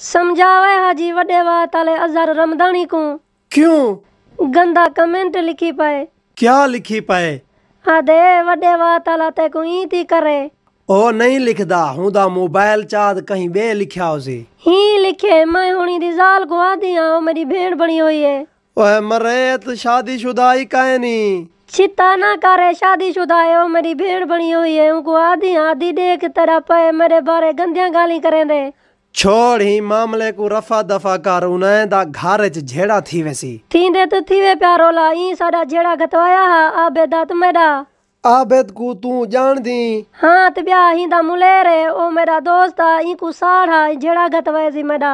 समझावे हाजी वडे वा ताले अजहर रमदानी को क्यों गंदा कमेंट लिखी पाए क्या लिखी पाए आदे वडे वा ताला ते को ई थी करे ओ नहीं लिखदा हुंदा मोबाइल चाद कहीं बे लिखया होसी ही लिखे मैं हुनी दी जाल को आदी आओ मेरी भेड़ बनी हुई है ओए मरे तो शादीशुदा ही काहे नहीं चिता ना करे शादीशुदा है ओ मेरी भेड़ बनी हुई है उनको आधी आधी देख तेरा पे मेरे बारे गंदियां गाली करें दे छोड़ ही मामले को रफा दफा कर उन्हें दा घर च झेड़ा थी वैसी थींदे तो थीवे प्यारो ला ई साडा झेड़ा गतवाया हा आबेद त मेरा आबेद को तू जान दी हां त ब्याह ही दा मुलेरे ओ मेरा दोस्त आ ई को साढ़ा झेड़ा गतवाए जी मेरा